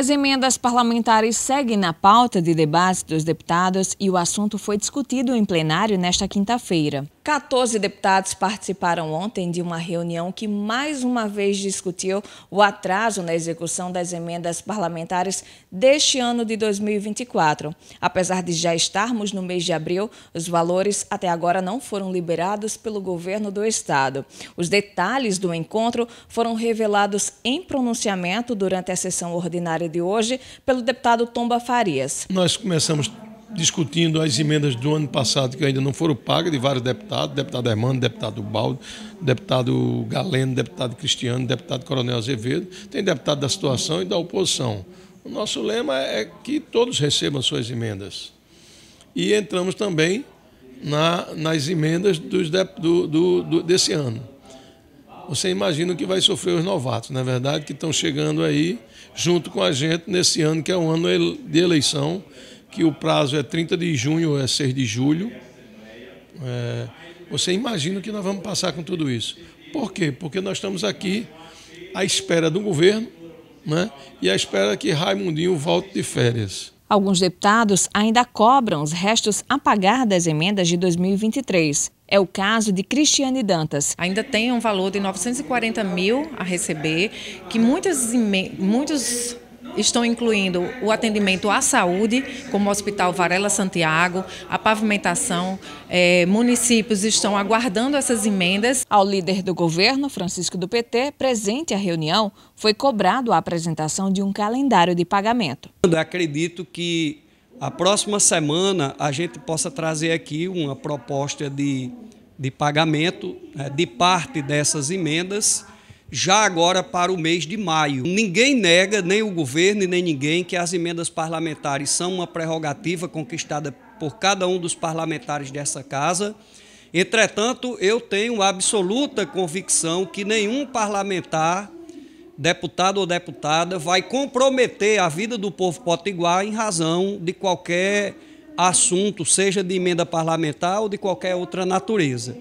As emendas parlamentares seguem na pauta de debate dos deputados e o assunto foi discutido em plenário nesta quinta-feira. 14 deputados participaram ontem de uma reunião que mais uma vez discutiu o atraso na execução das emendas parlamentares deste ano de 2024. Apesar de já estarmos no mês de abril, os valores até agora não foram liberados pelo governo do estado. Os detalhes do encontro foram revelados em pronunciamento durante a sessão ordinária de hoje pelo deputado Tomba Farias. Nós começamos discutindo as emendas do ano passado que ainda não foram pagas, de vários deputados, deputado Hermano, deputado Baldo, deputado Galeno, deputado Cristiano, deputado Coronel Azevedo, tem deputado da situação e da oposição. O nosso lema é que todos recebam suas emendas. E entramos também na, nas emendas dos, do, do, do, desse ano. Você imagina o que vai sofrer os novatos, na é verdade, que estão chegando aí junto com a gente nesse ano, que é um ano de eleição que o prazo é 30 de junho ou é 6 de julho. É, você imagina que nós vamos passar com tudo isso. Por quê? Porque nós estamos aqui à espera do governo né, e à espera que Raimundinho volte de férias. Alguns deputados ainda cobram os restos a pagar das emendas de 2023. É o caso de Cristiane Dantas. Ainda tem um valor de 940 mil a receber, que muitas, muitos estão incluindo o atendimento à saúde, como o Hospital Varela Santiago, a pavimentação. É, municípios estão aguardando essas emendas. Ao líder do governo, Francisco do PT, presente à reunião, foi cobrado a apresentação de um calendário de pagamento. Eu acredito que a próxima semana a gente possa trazer aqui uma proposta de, de pagamento né, de parte dessas emendas já agora para o mês de maio. Ninguém nega, nem o governo e nem ninguém, que as emendas parlamentares são uma prerrogativa conquistada por cada um dos parlamentares dessa casa. Entretanto, eu tenho absoluta convicção que nenhum parlamentar, deputado ou deputada, vai comprometer a vida do povo potiguar em razão de qualquer assunto, seja de emenda parlamentar ou de qualquer outra natureza.